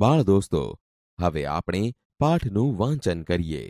બાળ દોસ્તો હવે આપણે પાઠનું વાંચન કરીએ